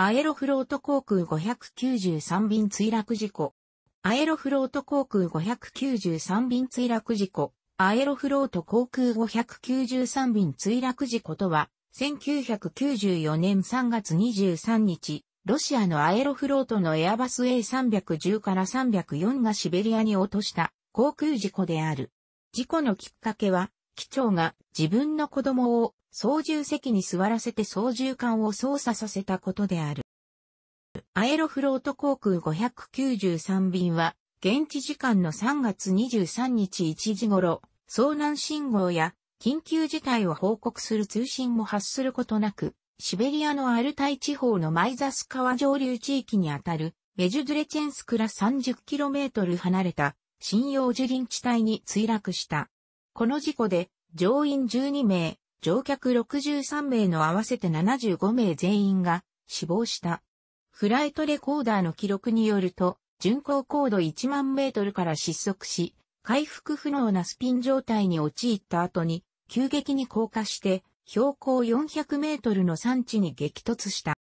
アエロフロート航空593便墜落事故。アエロフロート航空593便墜落事故。アエロフロート航空593便墜落事故とは、1994年3月23日、ロシアのアエロフロートのエアバス A310 から304がシベリアに落とした航空事故である。事故のきっかけは、機長が自分の子供を操縦席に座らせて操縦桿を操作させたことである。アエロフロート航空593便は、現地時間の3月23日1時頃、遭難信号や緊急事態を報告する通信も発することなく、シベリアのアルタイ地方のマイザス川上流地域にあたる、メジュドレチェンスクら 30km 離れた、信用樹林地帯に墜落した。この事故で、乗員12名、乗客63名の合わせて75名全員が死亡した。フライトレコーダーの記録によると、巡航高度1万メートルから失速し、回復不能なスピン状態に陥った後に、急激に降下して、標高400メートルの山地に激突した。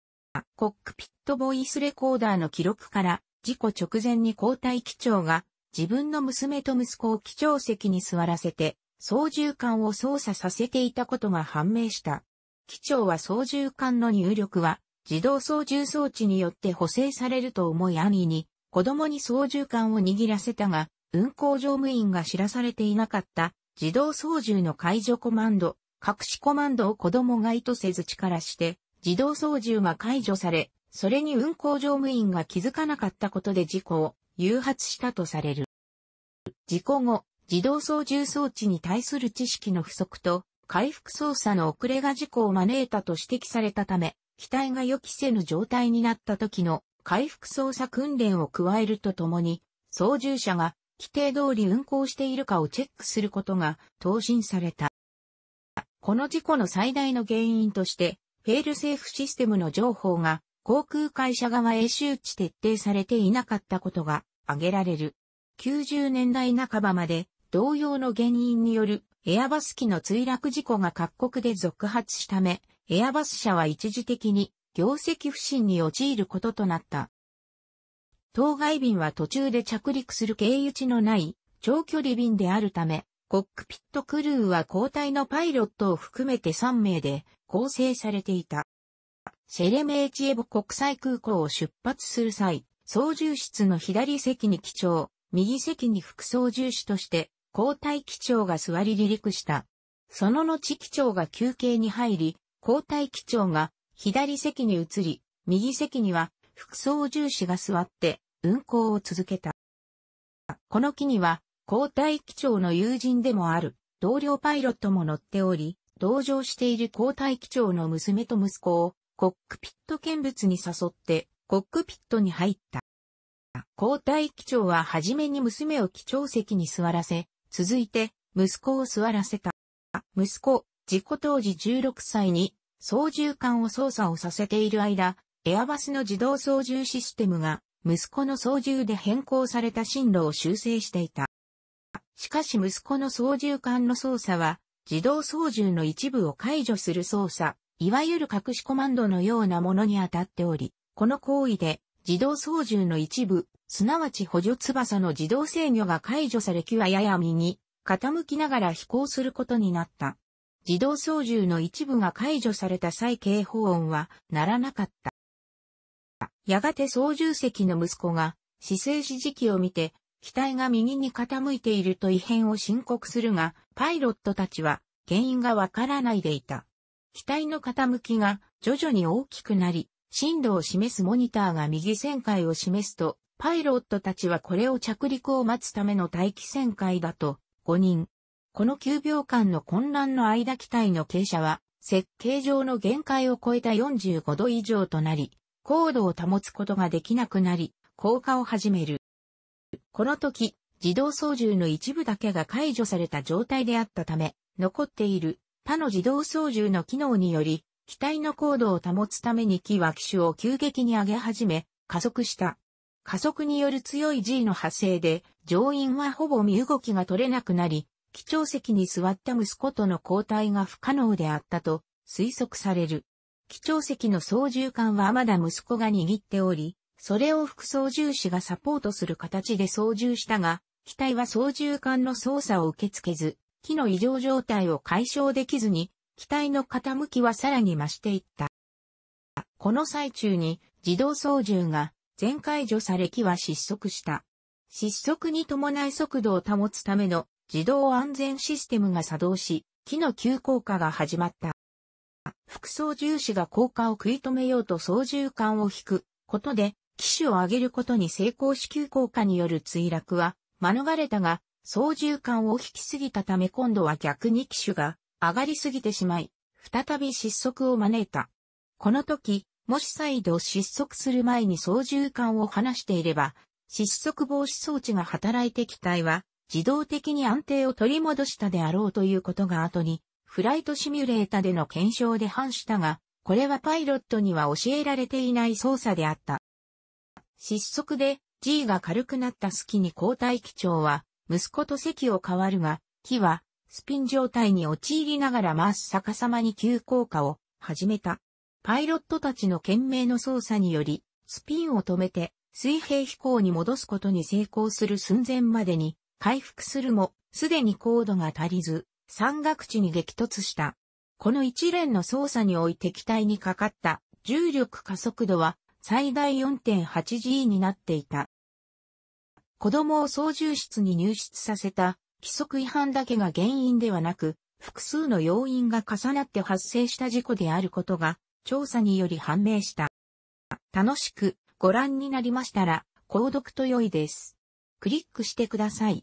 コックピットボイスレコーダーの記録から、事故直前に交代機長が、自分の娘と息子を機長席に座らせて、操縦艦を操作させていたことが判明した。機長は操縦艦の入力は自動操縦装置によって補正されると思い兄に子供に操縦艦を握らせたが運航乗務員が知らされていなかった自動操縦の解除コマンド、隠しコマンドを子供が意図せず力して自動操縦が解除され、それに運航乗務員が気づかなかったことで事故を誘発したとされる。事故後、自動操縦装置に対する知識の不足と、回復操作の遅れが事故を招いたと指摘されたため、機体が予期せぬ状態になった時の回復操作訓練を加えるとともに、操縦者が規定通り運行しているかをチェックすることが答申された。この事故の最大の原因として、フェールセーフシステムの情報が航空会社側へ周知徹底されていなかったことが挙げられる。90年代半ばまで同様の原因によるエアバス機の墜落事故が各国で続発したため、エアバス社は一時的に業績不振に陥ることとなった。当該便は途中で着陸する経由地のない長距離便であるため、コックピットクルーは交代のパイロットを含めて3名で構成されていた。セレメーチエボ国際空港を出発する際、操縦室の左席に機長、右席に副操縦士として交代機長が座り離陸した。その後機長が休憩に入り、交代機長が左席に移り、右席には副操縦士が座って運航を続けた。この機には交代機長の友人でもある同僚パイロットも乗っており、同乗している交代機長の娘と息子をコックピット見物に誘ってコックピットに入った。交代機長は初めに娘を機長席に座らせ、続いて、息子を座らせた。息子、事故当時16歳に、操縦桿を操作をさせている間、エアバスの自動操縦システムが、息子の操縦で変更された進路を修正していた。しかし息子の操縦桿の操作は、自動操縦の一部を解除する操作、いわゆる隠しコマンドのようなものに当たっており、この行為で自動操縦の一部すなわち補助翼の自動制御が解除され機はやや右、傾きながら飛行することになった。自動操縦の一部が解除された際警報音は鳴らなかった。やがて操縦席の息子が姿勢指示器を見て、機体が右に傾いていると異変を申告するが、パイロットたちは原因がわからないでいた。機体の傾きが徐々に大きくなり、震度を示すモニターが右旋回を示すと、パイロットたちはこれを着陸を待つための待機旋回だと、5人。この9秒間の混乱の間機体の傾斜は、設計上の限界を超えた45度以上となり、高度を保つことができなくなり、降下を始める。この時、自動操縦の一部だけが解除された状態であったため、残っている他の自動操縦の機能により、機体の高度を保つために機は機種を急激に上げ始め、加速した。加速による強い G の派生で、乗員はほぼ身動きが取れなくなり、基調席に座った息子との交代が不可能であったと推測される。基調席の操縦桿はまだ息子が握っており、それを副操縦士がサポートする形で操縦したが、機体は操縦桿の操作を受け付けず、機の異常状態を解消できずに、機体の傾きはさらに増していった。この最中に自動操縦が全解除され機は失速した。失速に伴い速度を保つための自動安全システムが作動し、機の急降下が始まった。副操縦士が降下を食い止めようと操縦桿を引くことで、機種を上げることに成功し急降下による墜落は免れたが、操縦桿を引きすぎたため今度は逆に機種が上がりすぎてしまい、再び失速を招いた。この時、もし再度失速する前に操縦桿を離していれば、失速防止装置が働いて機体は自動的に安定を取り戻したであろうということが後に、フライトシミュレータでの検証で反したが、これはパイロットには教えられていない操作であった。失速で G が軽くなった隙に交代機長は、息子と席を変わるが、木はスピン状態に陥りながら回す逆さまに急降下を始めた。パイロットたちの懸命の操作により、スピンを止めて、水平飛行に戻すことに成功する寸前までに、回復するも、すでに高度が足りず、山岳地に激突した。この一連の操作において機体にかかった重力加速度は最大 4.8G になっていた。子供を操縦室に入室させた規則違反だけが原因ではなく、複数の要因が重なって発生した事故であることが調査により判明した。楽しくご覧になりましたら、購読と良いです。クリックしてください。